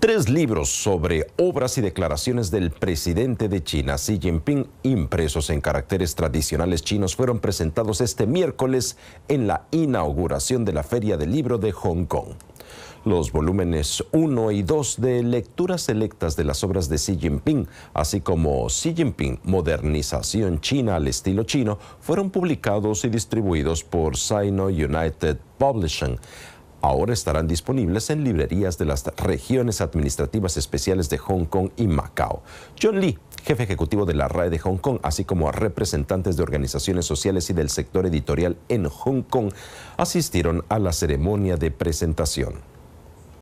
Tres libros sobre obras y declaraciones del presidente de China, Xi Jinping, impresos en caracteres tradicionales chinos, fueron presentados este miércoles en la inauguración de la Feria del Libro de Hong Kong. Los volúmenes 1 y 2 de lecturas selectas de las obras de Xi Jinping, así como Xi Jinping Modernización China al estilo chino, fueron publicados y distribuidos por Sino United Publishing ahora estarán disponibles en librerías de las regiones administrativas especiales de Hong Kong y Macao. John Lee, jefe ejecutivo de la RAE de Hong Kong, así como a representantes de organizaciones sociales y del sector editorial en Hong Kong, asistieron a la ceremonia de presentación.